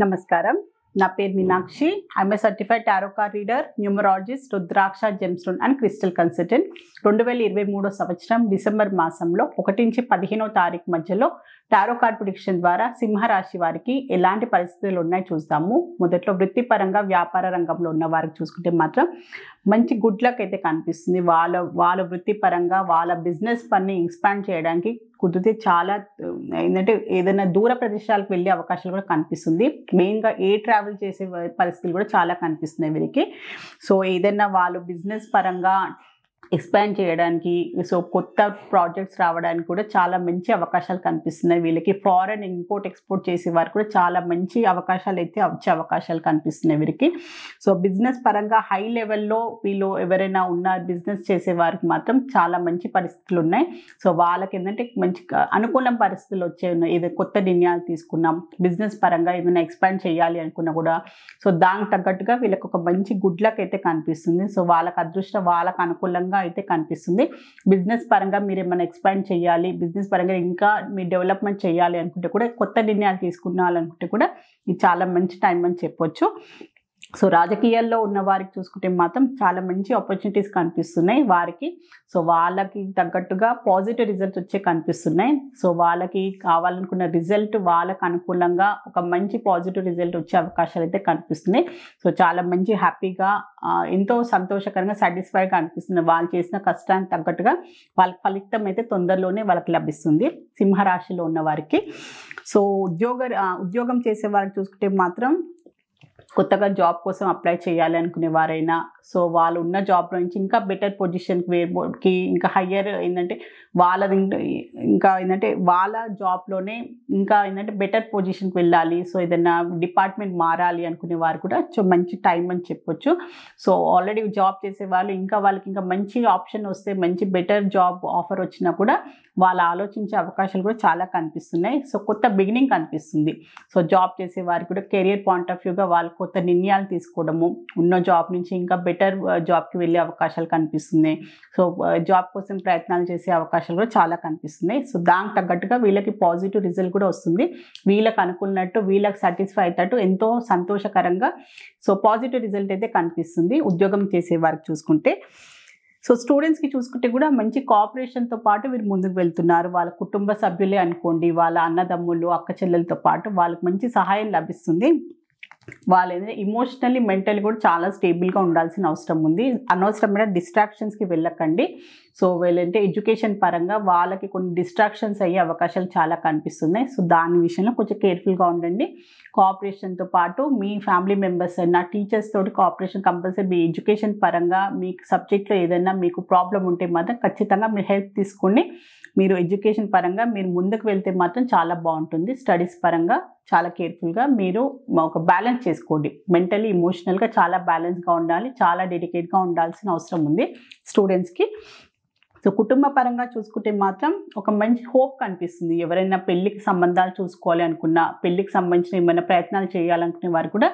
నమస్కారం నా పేరు మీనాక్షి ఐఎమ్ఏ సర్టిఫైడ్ సర్టిఫైడ్ టారోకా reader numerologist rudraksha gemstone and crystal consultant రెండు వేల ఇరవై మూడో సంవత్సరం డిసెంబర్ మాసంలో ఒకటి నుంచి పదిహేనో తారీఖు మధ్యలో టారో కార్డ్ ప్రొడిక్షన్ ద్వారా సింహరాశి వారికి ఎలాంటి పరిస్థితులు ఉన్నాయో చూస్తాము మొదట్లో వృత్తిపరంగా వ్యాపార రంగంలో ఉన్న వారికి చూసుకుంటే మాత్రం మంచి గుడ్ లక్ అయితే కనిపిస్తుంది వాళ్ళ వాళ్ళ వృత్తిపరంగా వాళ్ళ బిజినెస్ పని ఎక్స్పాండ్ చేయడానికి కుదిరితే చాలా ఏంటంటే ఏదైనా దూర ప్రదేశాలకు వెళ్ళే అవకాశాలు కూడా కనిపిస్తుంది మెయిన్గా ఏ ట్రావెల్ చేసే పరిస్థితులు కూడా చాలా కనిపిస్తున్నాయి వీరికి సో ఏదైనా వాళ్ళు బిజినెస్ పరంగా ఎక్స్పాండ్ చేయడానికి సో కొత్త ప్రాజెక్ట్స్ రావడానికి కూడా చాలా మంచి అవకాశాలు కనిపిస్తున్నాయి వీళ్ళకి ఫారెన్ ఇంపోర్ట్ ఎక్స్పోర్ట్ చేసే వారు కూడా చాలా మంచి అవకాశాలు అయితే వచ్చే అవకాశాలు కనిపిస్తున్నాయి వీరికి సో బిజినెస్ పరంగా హై లెవెల్లో వీళ్ళు ఎవరైనా ఉన్న బిజినెస్ చేసే వారికి మాత్రం చాలా మంచి పరిస్థితులు ఉన్నాయి సో వాళ్ళకి ఏంటంటే మంచి అనుకూలం పరిస్థితులు వచ్చే ఏదో కొత్త నిర్ణయాలు తీసుకున్నాం బిజినెస్ పరంగా ఏదైనా ఎక్స్పాండ్ చేయాలి అనుకున్నా కూడా సో దానికి తగ్గట్టుగా వీళ్ళకి ఒక మంచి గుడ్ లక్ అయితే కనిపిస్తుంది సో వాళ్ళకి అదృష్టం వాళ్ళకు అనుకూలంగా అయితే కనిపిస్తుంది బిజినెస్ పరంగా మీరు ఏమైనా ఎక్స్పాండ్ చేయాలి బిజినెస్ పరంగా ఇంకా మీ డెవలప్మెంట్ చేయాలి అనుకుంటే కూడా కొత్త నిర్ణయాలు తీసుకున్నాలనుకుంటే కూడా ఇది చాలా మంచి టైం అని చెప్పొచ్చు సో రాజకీయాల్లో ఉన్న వారికి చూసుకుంటే మాత్రం చాలా మంచి ఆపర్చునిటీస్ కనిపిస్తున్నాయి వారికి సో వాళ్ళకి తగ్గట్టుగా పాజిటివ్ రిజల్ట్స్ వచ్చే కనిపిస్తున్నాయి సో వాళ్ళకి కావాలనుకున్న రిజల్ట్ వాళ్ళకు అనుకూలంగా ఒక మంచి పాజిటివ్ రిజల్ట్ వచ్చే అవకాశాలు అయితే కనిపిస్తున్నాయి సో చాలా మంచి హ్యాపీగా ఎంతో సంతోషకరంగా సాటిస్ఫైగా అనిపిస్తుంది వాళ్ళు చేసిన కష్టానికి తగ్గట్టుగా వాళ్ళ ఫలితం అయితే తొందరలోనే వాళ్ళకి లభిస్తుంది సింహరాశిలో ఉన్న వారికి సో ఉద్యోగ ఉద్యోగం చేసే వారికి చూసుకుంటే మాత్రం కొత్తగా జాబ్ కోసం అప్లై చేయాలి అనుకునే వారైనా సో వాళ్ళు ఉన్న జాబ్లో నుంచి ఇంకా బెటర్ పొజిషన్కి ఇంకా హయ్యర్ ఏంటంటే వాళ్ళ ఇంకా ఏంటంటే వాళ్ళ జాబ్లోనే ఇంకా ఏంటంటే బెటర్ పొజిషన్కి వెళ్ళాలి సో ఏదైనా డిపార్ట్మెంట్ మారాలి అనుకునే వారు కూడా మంచి టైం అని చెప్పొచ్చు సో ఆల్రెడీ జాబ్ చేసే వాళ్ళు ఇంకా వాళ్ళకి ఇంకా మంచి ఆప్షన్ వస్తే మంచి బెటర్ జాబ్ ఆఫర్ వచ్చినా కూడా వాళ్ళు ఆలోచించే అవకాశాలు కూడా చాలా కనిపిస్తున్నాయి సో కొత్త బిగినింగ్ కనిపిస్తుంది సో జాబ్ చేసే వారు కూడా కెరియర్ పాయింట్ ఆఫ్ వ్యూగా వాళ్ళు కొత్త నిర్ణయాలు తీసుకోవడము ఉన్న జాబ్ నుంచి ఇంకా బెటర్ బెటర్ జాబ్కి వెళ్ళే అవకాశాలు కనిపిస్తున్నాయి సో జాబ్ కోసం ప్రయత్నాలు చేసే అవకాశాలు కూడా చాలా కనిపిస్తున్నాయి సో దానికి తగ్గట్టుగా వీళ్ళకి పాజిటివ్ రిజల్ట్ కూడా వస్తుంది వీళ్ళకి అనుకున్నట్టు వీళ్ళకి సాటిస్ఫై అయ్యేటట్టు ఎంతో సంతోషకరంగా సో పాజిటివ్ రిజల్ట్ అయితే కనిపిస్తుంది ఉద్యోగం చేసే వారికి చూసుకుంటే సో స్టూడెంట్స్కి చూసుకుంటే కూడా మంచి కోఆపరేషన్తో పాటు వీరు ముందుకు వెళ్తున్నారు వాళ్ళ కుటుంబ సభ్యులే అనుకోండి వాళ్ళ అన్నదమ్ములు అక్క చెల్లెలతో పాటు వాళ్ళకి మంచి సహాయం లభిస్తుంది వాళ్ళు ఏంటంటే ఇమోషనల్లీ మెంటల్ కూడా చాలా స్టేబుల్గా ఉండాల్సిన అవసరం ఉంది అనవసరమైన డిస్ట్రాక్షన్స్కి వెళ్ళకండి సో వీళ్ళంటే ఎడ్యుకేషన్ పరంగా వాళ్ళకి కొన్ని డిస్ట్రాక్షన్స్ అయ్యే అవకాశాలు చాలా కనిపిస్తున్నాయి సో దాని విషయంలో కొంచెం కేర్ఫుల్గా ఉండండి కోఆపరేషన్తో పాటు మీ ఫ్యామిలీ మెంబర్స్ అయినా టీచర్స్ తోటి కోఆపరేషన్ కంపల్సరీ మీ ఎడ్యుకేషన్ పరంగా మీకు సబ్జెక్ట్లో ఏదైనా మీకు ప్రాబ్లం ఉంటే మాత్రం ఖచ్చితంగా మీరు హెల్ప్ తీసుకుని మీరు ఎడ్యుకేషన్ పరంగా మీరు ముందుకు వెళ్తే మాత్రం చాలా బాగుంటుంది స్టడీస్ పరంగా చాలా కేర్ఫుల్గా మీరు ఒక బ్యాలెన్స్ చేసుకోండి మెంటలీ ఇమోషనల్గా చాలా బ్యాలెన్స్గా ఉండాలి చాలా డెడికేట్గా ఉండాల్సిన అవసరం ఉంది స్టూడెంట్స్కి సో కుటుంబ పరంగా చూసుకుంటే మాత్రం ఒక మంచి హోప్ కనిపిస్తుంది ఎవరైనా పెళ్ళికి సంబంధాలు చూసుకోవాలి అనుకున్నా పెళ్ళికి సంబంధించిన ఏమైనా ప్రయత్నాలు చేయాలనుకునే వారు కూడా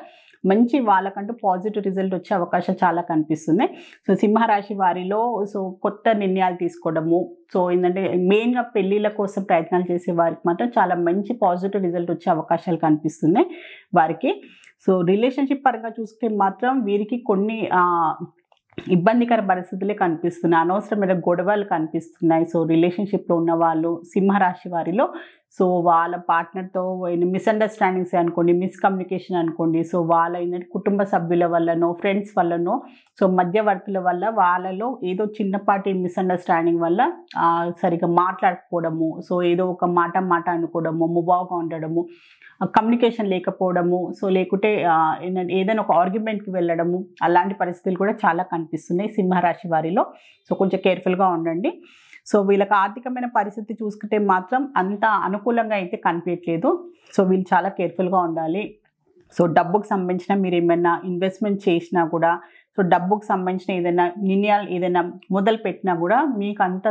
మంచి వాళ్ళకంటూ పాజిటివ్ రిజల్ట్ వచ్చే అవకాశం చాలా కనిపిస్తున్నాయి సో సింహరాశి వారిలో సో కొత్త నిర్ణయాలు తీసుకోవడము సో ఏంటంటే మెయిన్గా పెళ్ళిళ్ళ కోసం ప్రయత్నాలు చేసే వారికి మాత్రం చాలా మంచి పాజిటివ్ రిజల్ట్ వచ్చే అవకాశాలు కనిపిస్తున్నాయి వారికి సో రిలేషన్షిప్ పరంగా చూస్తే మాత్రం వీరికి కొన్ని ఇబ్బందికర పరిస్థితులే కనిపిస్తున్నాయి అనవసరమైన గొడవలు కనిపిస్తున్నాయి సో రిలేషన్షిప్లో ఉన్న వాళ్ళు సింహరాశి వారిలో సో వాళ్ళ పార్ట్నర్తో మిస్అండర్స్టాండింగ్స్ అనుకోండి మిస్కమ్యూనికేషన్ అనుకోండి సో వాళ్ళ ఏంటంటే కుటుంబ సభ్యుల వల్లనో ఫ్రెండ్స్ వల్లనో సో మధ్యవర్తుల వల్ల వాళ్ళలో ఏదో చిన్నపాటి మిస్అండర్స్టాండింగ్ వల్ల సరిగ్గా మాట్లాడకపోవడము సో ఏదో ఒక మాట మాట అనుకోవడము ముబావుగా ఉండడము కమ్యూనికేషన్ లేకపోవడము సో లేకుంటే ఏదైనా ఒక ఆర్గ్యుమెంట్కి వెళ్ళడము అలాంటి పరిస్థితులు కూడా చాలా కనిపిస్తున్నాయి సింహరాశి వారిలో సో కొంచెం కేర్ఫుల్గా ఉండండి సో వీళ్ళకి ఆర్థికమైన పరిస్థితి చూసుకుంటే మాత్రం అంత అనుకూలంగా అయితే కనిపించట్లేదు సో వీళ్ళు చాలా కేర్ఫుల్గా ఉండాలి సో డబ్బుకు సంబంధించిన మీరు ఏమైనా ఇన్వెస్ట్మెంట్ చేసినా కూడా సో డబ్బుకు సంబంధించిన ఏదైనా నిర్ణయాలు ఏదైనా మొదలు పెట్టినా కూడా మీకు అంత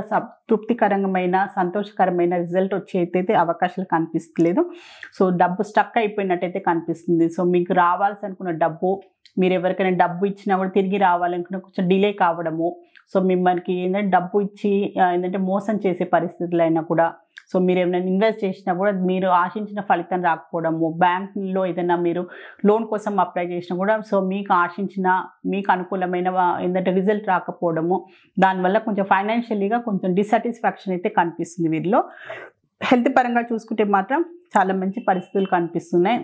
తృప్తికరమైన సంతోషకరమైన రిజల్ట్ వచ్చే అవకాశాలు కనిపిస్తలేదు సో డబ్బు స్టక్ అయిపోయినట్టయితే కనిపిస్తుంది సో మీకు రావాల్సి అనుకున్న డబ్బు మీరు ఎవరికైనా డబ్బు ఇచ్చినా కూడా తిరిగి రావాలనుకున్న కొంచెం డిలే కావడము సో మిమ్మల్ని ఏంటంటే డబ్బు ఇచ్చి ఏంటంటే మోసం చేసే పరిస్థితులైనా కూడా సో మీరు ఏమైనా ఇన్వెస్ట్ చేసినా కూడా మీరు ఆశించిన ఫలితం రాకపోవడము బ్యాంకుల్లో ఏదైనా మీరు లోన్ కోసం అప్లై చేసినా కూడా సో మీకు ఆశించిన మీకు అనుకూలమైన ఏంటంటే రిజల్ట్ రాకపోవడము దానివల్ల కొంచెం ఫైనాన్షియల్గా కొంచెం డిసాటిస్ఫాక్షన్ అయితే కనిపిస్తుంది వీరిలో హెల్త్ పరంగా చూసుకుంటే మాత్రం చాలా మంచి పరిస్థితులు కనిపిస్తున్నాయి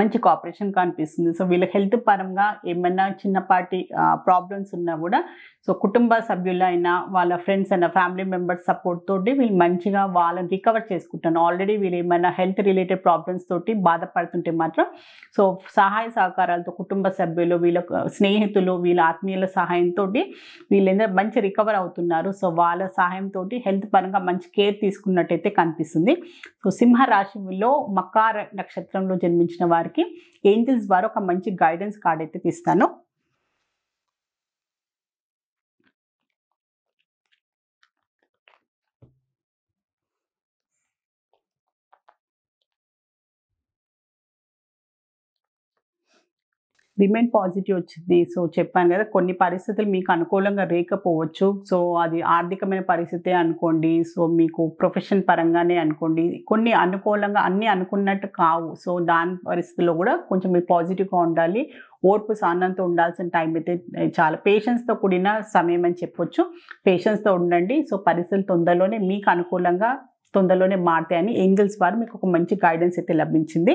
మంచి కోఆపరేషన్ కనిపిస్తుంది సో వీళ్ళ హెల్త్ పరంగా ఏమైనా చిన్నపాటి ప్రాబ్లమ్స్ ఉన్నా కూడా సో కుటుంబ సభ్యులైనా వాళ్ళ ఫ్రెండ్స్ అయినా ఫ్యామిలీ మెంబర్స్ సపోర్ట్ తోటి వీళ్ళు మంచిగా వాళ్ళని రికవర్ చేసుకుంటాను ఆల్రెడీ వీళ్ళు ఏమైనా హెల్త్ రిలేటెడ్ ప్రాబ్లమ్స్ తోటి బాధపడుతుంటే మాత్రం సో సహాయ సహకారాలతో కుటుంబ సభ్యులు వీళ్ళ స్నేహితులు వీళ్ళ ఆత్మీయుల సహాయంతో వీళ్ళందరూ మంచి రికవర్ అవుతున్నారు సో వాళ్ళ సహాయంతో హెల్త్ పరంగా మంచి కేర్ తీసుకున్నట్టయితే కనిపిస్తుంది సో సింహరాశిలో మకార నక్షత్రంలో జన్మించిన వారు వారికి ఏంజిల్స్ ద్వారా ఒక మంచి గైడెన్స్ కార్డ్ అయితే తీస్తాను రిమైన్ పాజిటివ్ వచ్చింది సో చెప్పాను కదా కొన్ని పరిస్థితులు మీకు అనుకూలంగా రేకపోవచ్చు సో అది ఆర్థికమైన పరిస్థితే అనుకోండి సో మీకు ప్రొఫెషన్ పరంగానే అనుకోండి కొన్ని అనుకూలంగా అన్నీ అనుకున్నట్టు కావు సో దాని పరిస్థితుల్లో కూడా కొంచెం మీరు పాజిటివ్గా ఉండాలి ఓర్పు సాన్నంతో ఉండాల్సిన టైం అయితే చాలా పేషెన్స్తో కూడిన సమయం అని చెప్పొచ్చు పేషెన్స్తో ఉండండి సో పరిస్థితులు తొందరలోనే మీకు అనుకూలంగా తొందరలోనే మారుతాయని ఏంగిల్స్ వారు మీకు ఒక మంచి గైడెన్స్ అయితే లభించింది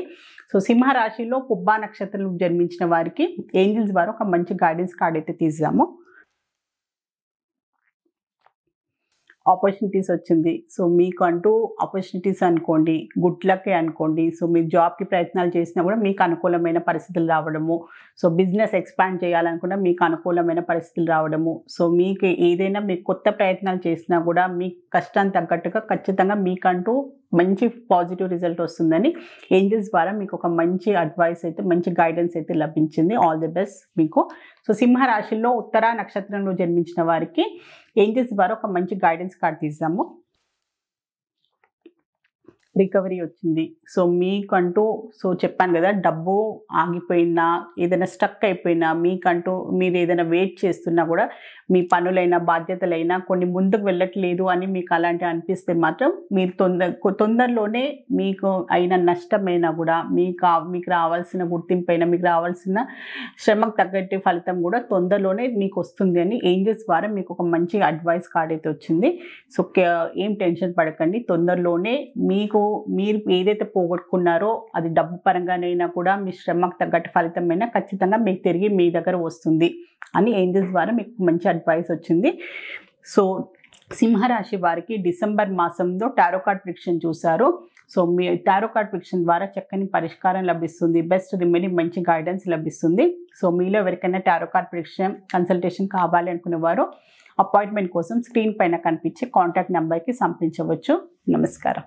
సో సింహరాశిలో పుబ్బా నక్షత్రం జన్మించిన వారికి ఏంగిల్స్ వారు ఒక మంచి గైడెన్స్ కార్డ్ అయితే తీసాము ఆపర్చునిటీస్ వచ్చింది సో మీకు అంటూ ఆపర్చునిటీస్ అనుకోండి గుడ్ లక్ అనుకోండి సో మీరు జాబ్కి ప్రయత్నాలు చేసినా కూడా మీకు అనుకూలమైన పరిస్థితులు రావడము సో బిజినెస్ ఎక్స్పాండ్ చేయాలనుకున్నా మీకు అనుకూలమైన పరిస్థితులు రావడము సో మీకు ఏదైనా మీకు కొత్త ప్రయత్నాలు చేసినా కూడా మీ కష్టానికి తగ్గట్టుగా ఖచ్చితంగా మీకంటూ మంచి పాజిటివ్ రిజల్ట్ వస్తుందని ఏంజల్స్ ద్వారా మీకు ఒక మంచి అడ్వైస్ అయితే మంచి గైడెన్స్ అయితే లభించింది ఆల్ ది బెస్ట్ మీకు సో సింహరాశిలో ఉత్తరా నక్షత్రంలో జన్మించిన వారికి ఏం చేసి వారు ఒక మంచి గైడెన్స్ కార్డ్ తీసాము రికవరీ వచ్చింది సో మీకంటూ సో చెప్పాను కదా డబ్బు ఆగిపోయినా ఏదైనా స్టక్ అయిపోయినా మీకంటూ మీరు ఏదైనా వెయిట్ చేస్తున్నా కూడా మీ పనులైనా బాధ్యతలైనా కొన్ని ముందుకు వెళ్ళట్లేదు అని మీకు అలాంటి అనిపిస్తే మాత్రం మీరు తొందర తొందరలోనే మీకు అయిన నష్టమైనా కూడా మీకు మీకు రావాల్సిన గుర్తింపు అయినా మీకు రావాల్సిన శ్రమకు తగ్గట్టి ఫలితం కూడా తొందరలోనే మీకు వస్తుంది అని ఏంజల్స్ ద్వారా మీకు ఒక మంచి అడ్వైస్ కార్డ్ అయితే వచ్చింది సో ఏం టెన్షన్ పడకండి తొందరలోనే మీకు మీరు ఏదైతే పోగొట్టుకున్నారో అది డబ్బు పరంగానైనా కూడా మీ శ్రమకు తగ్గట్టు ఫలితమైనా ఖచ్చితంగా మీకు తిరిగి మీ దగ్గర వస్తుంది అని ఏంజల్స్ ద్వారా మీకు మంచి అడ్వైస్ వచ్చింది సో సింహరాశి వారికి డిసెంబర్ మాసంలో టారో కార్డ్ ప్రిక్షన్ చూశారు సో మీ టారో కార్డ్ ప్రిక్షన్ ద్వారా చక్కని పరిష్కారం లభిస్తుంది బెస్ట్ రిమెడీ మంచి గైడెన్స్ లభిస్తుంది సో మీలో ఎవరికైనా టారో కార్డ్ ప్రిక్షన్ కన్సల్టేషన్ కావాలి అనుకునేవారు అపాయింట్మెంట్ కోసం స్క్రీన్ పైన కనిపించే కాంటాక్ట్ నెంబర్కి సంప్రదించవచ్చు నమస్కారం